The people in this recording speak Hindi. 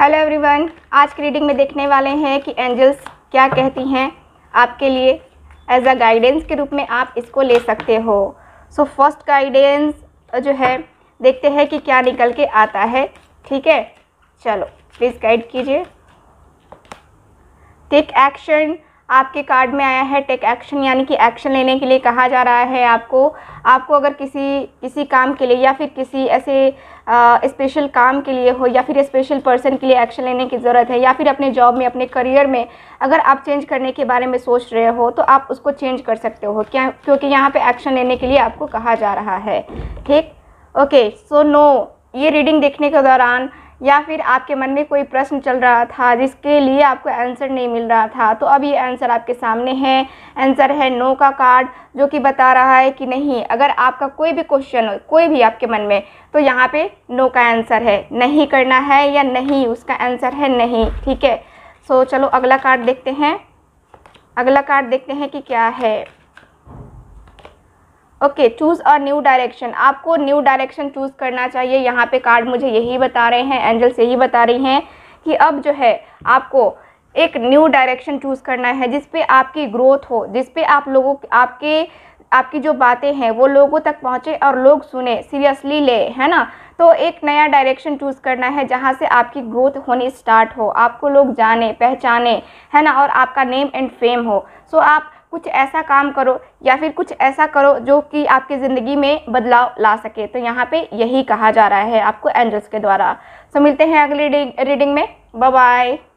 हेलो एवरीवन आज की रीडिंग में देखने वाले हैं कि एंजल्स क्या कहती हैं आपके लिए एज अ गाइडेंस के रूप में आप इसको ले सकते हो सो फर्स्ट गाइडेंस जो है देखते हैं कि क्या निकल के आता है ठीक है चलो प्लीज़ गाइड कीजिए टेक एक्शन आपके कार्ड में आया है टेक एक्शन यानी कि एक्शन लेने के लिए कहा जा रहा है आपको आपको अगर किसी किसी काम के लिए या फिर किसी ऐसे स्पेशल काम के लिए हो या फिर स्पेशल पर्सन के लिए एक्शन लेने की ज़रूरत है या फिर अपने जॉब में अपने करियर में अगर आप चेंज करने के बारे में सोच रहे हो तो आप उसको चेंज कर सकते हो क्या क्योंकि यहाँ पर एक्शन लेने के लिए आपको कहा जा रहा है ठीक ओके सो नो ये रीडिंग देखने के दौरान या फिर आपके मन में कोई प्रश्न चल रहा था जिसके लिए आपको आंसर नहीं मिल रहा था तो अब ये आंसर आपके सामने है आंसर है नो का कार्ड जो कि बता रहा है कि नहीं अगर आपका कोई भी क्वेश्चन हो कोई भी आपके मन में तो यहाँ पे नो का आंसर है नहीं करना है या नहीं उसका आंसर है नहीं ठीक है सो चलो अगला कार्ड देखते हैं अगला कार्ड देखते हैं कि क्या है okay choose a new direction आपको न्यू डायरेक्शन चूज़ करना चाहिए यहाँ पे कार्ड मुझे यही बता रहे हैं एंजल्स यही बता रही हैं कि अब जो है आपको एक न्यू डायरेक्शन चूज़ करना है जिस पे आपकी ग्रोथ हो जिस पे आप लोगों आपके आपकी जो बातें हैं वो लोगों तक पहुँचे और लोग सुने सीरियसली ले है ना तो एक नया डायरेक्शन चूज़ करना है जहाँ से आपकी ग्रोथ होनी स्टार्ट हो आपको लोग जाने पहचाने है ना और आपका नेम एंड फेम हो सो आप कुछ ऐसा काम करो या फिर कुछ ऐसा करो जो कि आपकी ज़िंदगी में बदलाव ला सके तो यहाँ पे यही कहा जा रहा है आपको एंजल्स के द्वारा सो मिलते हैं अगली रीडिंग में बाय